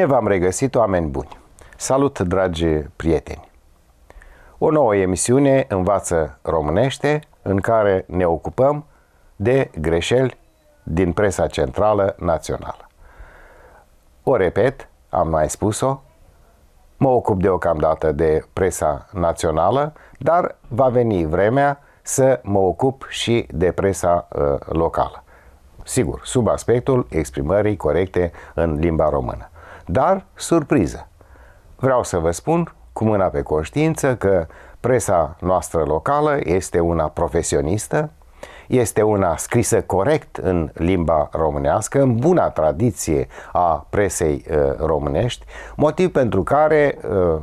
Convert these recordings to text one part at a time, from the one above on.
Bine v-am regăsit, oameni buni! Salut, dragi prieteni! O nouă emisiune Învață Românește, în care ne ocupăm de greșeli din presa centrală națională. O repet, am mai spus-o, mă ocup deocamdată de presa națională, dar va veni vremea să mă ocup și de presa uh, locală. Sigur, sub aspectul exprimării corecte în limba română. Dar, surpriză! Vreau să vă spun, cu mâna pe conștiință, că presa noastră locală este una profesionistă, este una scrisă corect în limba românească, în buna tradiție a presei uh, românești, motiv pentru care uh,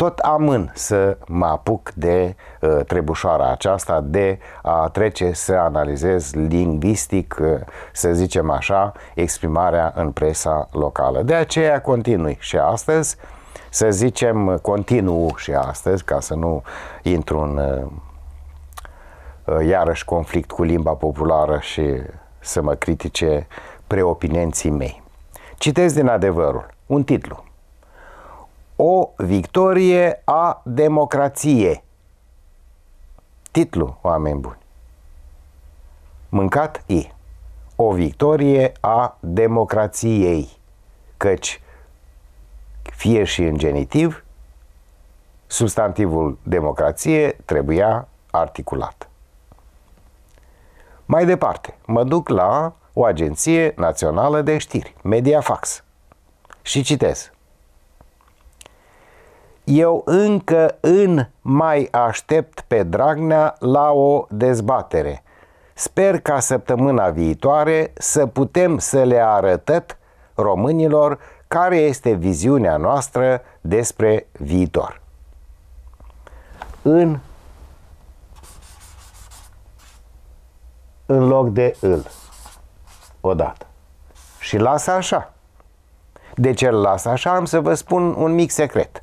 tot amân să mă apuc de uh, trebușoara aceasta, de a trece să analizez lingvistic, uh, să zicem așa, exprimarea în presa locală. De aceea continui și astăzi, să zicem continuu și astăzi, ca să nu intru în uh, uh iarăși conflict cu limba populară și să mă critique preopinenții mei. Citez din adevărul un titlu – o victorie a democrației. Titlu, oameni buni. Mâncat I. O victorie a democrației. Căci fie și în genitiv, substantivul democrație trebuia articulat. Mai departe, mă duc la o agenție națională de știri, Mediafax, și citesc eu încă în mai aștept pe Dragnea la o dezbatere. Sper ca săptămâna viitoare să putem să le arătăm românilor care este viziunea noastră despre viitor. În în loc de îl odată. Și lasă așa. De ce îl las așa? Am să vă spun un mic secret –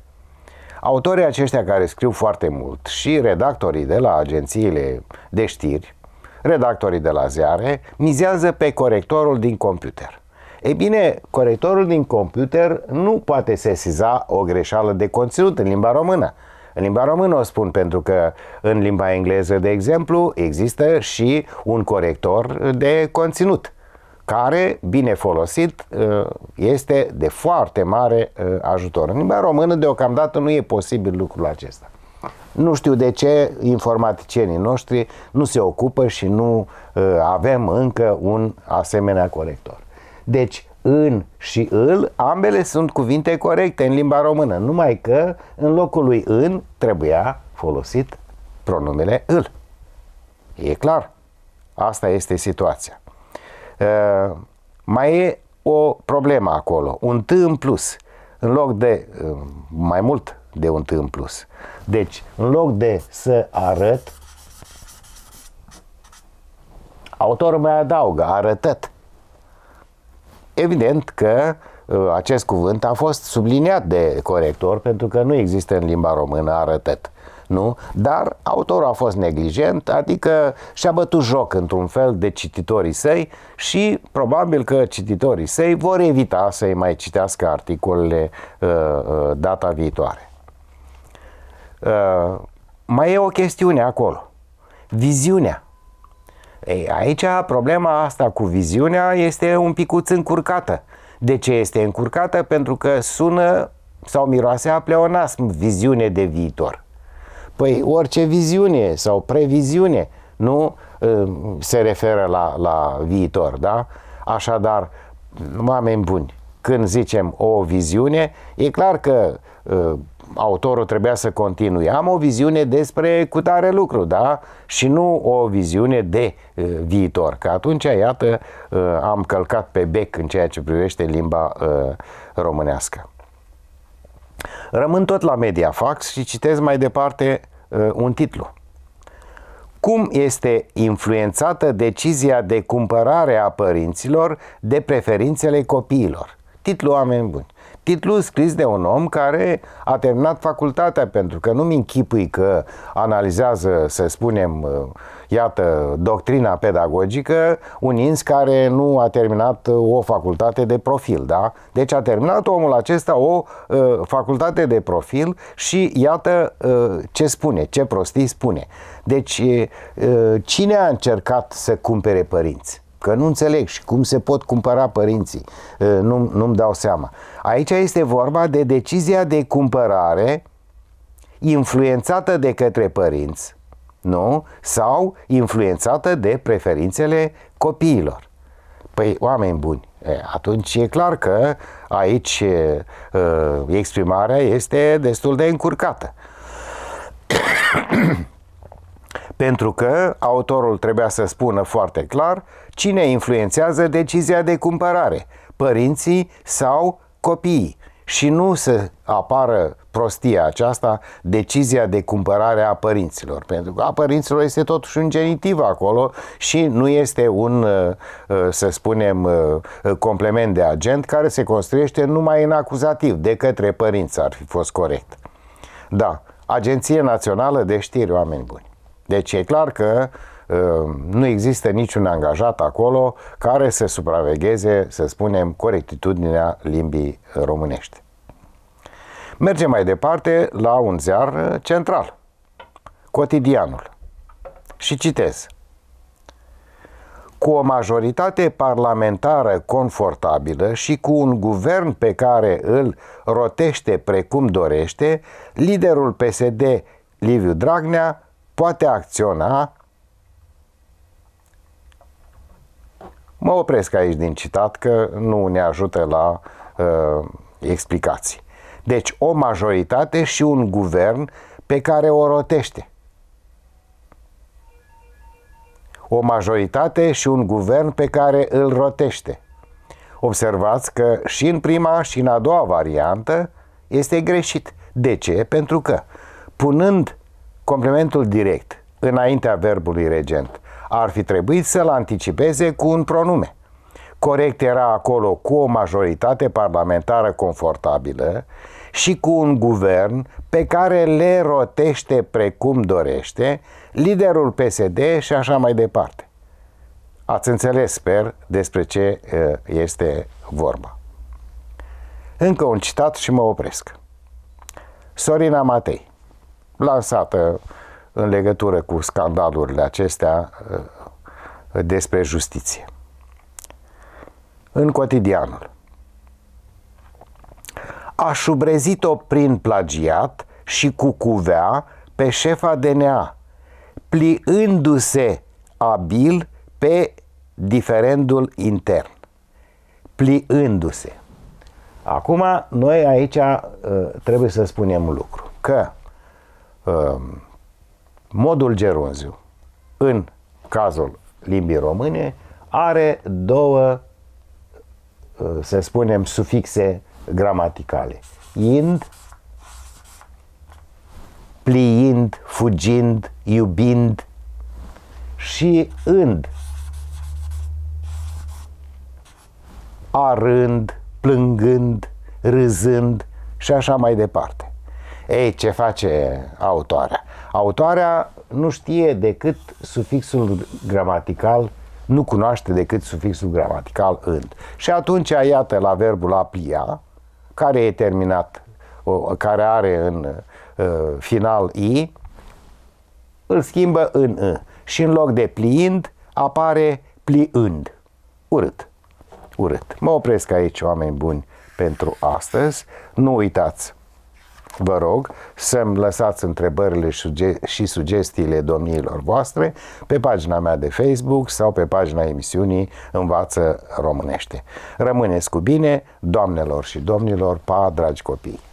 Autorii aceștia care scriu foarte mult și redactorii de la agențiile de știri, redactorii de la ziare, mizează pe corectorul din computer. Ei bine, corectorul din computer nu poate sesiza o greșeală de conținut în limba română. În limba română o spun pentru că în limba engleză, de exemplu, există și un corector de conținut – care, bine folosit, uh, este de foarte mare uh, ajutor. În limba română, deocamdată, nu e posibil lucrul acesta. Nu știu de ce informaticienii noștri nu se ocupă și nu uh, avem încă un asemenea corector. Deci, în și îl, ambele sunt cuvinte corecte în limba română, numai că în locul lui în trebuia folosit pronumele îl. E clar. Asta este situația. Mai e o problemă acolo, un T în plus, în loc de mai mult de un T în plus. Deci, în loc de să arăt, autorul mai adaugă, arătăt. Evident că acest cuvânt a fost subliniat de corector pentru că nu există în limba română arătăt nu? Dar autorul a fost neglijent, adică și-a bătut joc într-un fel de cititorii săi și probabil că cititorii săi vor evita să-i mai citească articolele uh, uh, data viitoare. Uh, mai e o chestiune acolo. Viziunea. Ei, aici problema asta cu viziunea este un picuț încurcată. De ce este încurcată? Pentru că sună sau miroase a pleonasm viziune de viitor. Păi orice viziune sau previziune nu se referă la, la viitor, da? Așadar, oameni buni, când zicem o viziune, e clar că uh, autorul trebuia să continue. Am o viziune despre cutare lucru, da? Și nu o viziune de uh, viitor. Că atunci, iată, uh, am călcat pe bec în ceea ce privește limba uh, românească. Rămân tot la Mediafax și citez mai departe uh, un titlu. Cum este influențată decizia de cumpărare a părinților de preferințele copiilor? Titlu oameni buni. Titlu scris de un om care a terminat facultatea, pentru că nu-mi închipui că analizează, să spunem, uh, Iată, doctrina pedagogică, un ins care nu a terminat uh, o facultate de profil, da? Deci a terminat omul acesta o uh, facultate de profil și iată uh, ce spune, ce prostii spune. Deci, cine a încercat să cumpere părinți? Că nu înțeleg și cum se pot cumpăra părinții, nu, nu-mi dau seama. Aici este vorba de decizia de cumpărare influențată de către părinți, nu? Sau influențată de preferințele copiilor. Păi, oameni buni, atunci e clar că aici exprimarea este destul de încurcată. Pentru că autorul trebuia să spună foarte clar cine influențează decizia de cumpărare, părinții sau copiii și nu să apară prostia aceasta, decizia de cumpărare a părinților. Pentru că a părinților este totuși un genitiv acolo și nu este un, uh, uh, să spunem, uh, complement de agent care se construiește numai în acuzativ, de către părinți ar fi fost corect. Da, Agenție Națională de Știri, oameni buni. Deci e clar că uh, Ehm, nu există niciun angajat acolo care să supravegheze, să spunem, corectitudinea limbii românești. Mergem mai departe la un ziar eh, central, Cotidianul. Și citez. Cu o majoritate parlamentară confortabilă și cu un guvern pe care îl rotește precum dorește, liderul PSD Liviu Dragnea poate acționa Mă opresc aici din citat că nu ne ajută la uh, explicații. Deci o majoritate și un guvern pe care o rotește. O majoritate și un guvern pe care îl rotește. Observați că și în prima și în a doua variantă este greșit. De ce? Pentru că punând complementul direct înaintea verbului regent ar fi trebuit să-l anticipeze cu un pronume. Corect era acolo cu o majoritate parlamentară confortabilă și cu un guvern pe care le rotește precum dorește liderul PSD și așa mai departe. Ați înțeles, sper, despre ce este vorba. Încă un citat și mă opresc. Sorina Matei, lansată în legătură cu scandalurile acestea uh, despre justiție. În cotidianul. A șubrezit-o prin plagiat și cu cuvea pe șefa DNA, pliându-se abil pe diferendul intern. Pliându-se. Acum, noi aici uh, trebuie să spunem un lucru, că uh, modul gerunziu, în cazul limbii române, are două, uh, să spunem, sufixe gramaticale. Ind, pliind, fugind, iubind și înd, arând, plângând, râzând și așa mai departe. Ei, ce face autoarea? Autoarea nu știe decât sufixul gramatical, nu cunoaște decât sufixul gramatical înd. Și atunci, iată, la verbul a plia, care e terminat, care are în uh, final i, îl schimbă în „î”. Ă. Și în loc de pliind, apare pliând. Urât. Urât. Mă opresc aici, oameni buni, pentru astăzi. Nu uitați, vă rog să-mi lăsați întrebările și sugestiile domniilor voastre pe pagina mea de Facebook sau pe pagina emisiunii Învață Românește. Rămâneți cu bine, doamnelor și domnilor, pa, dragi copii!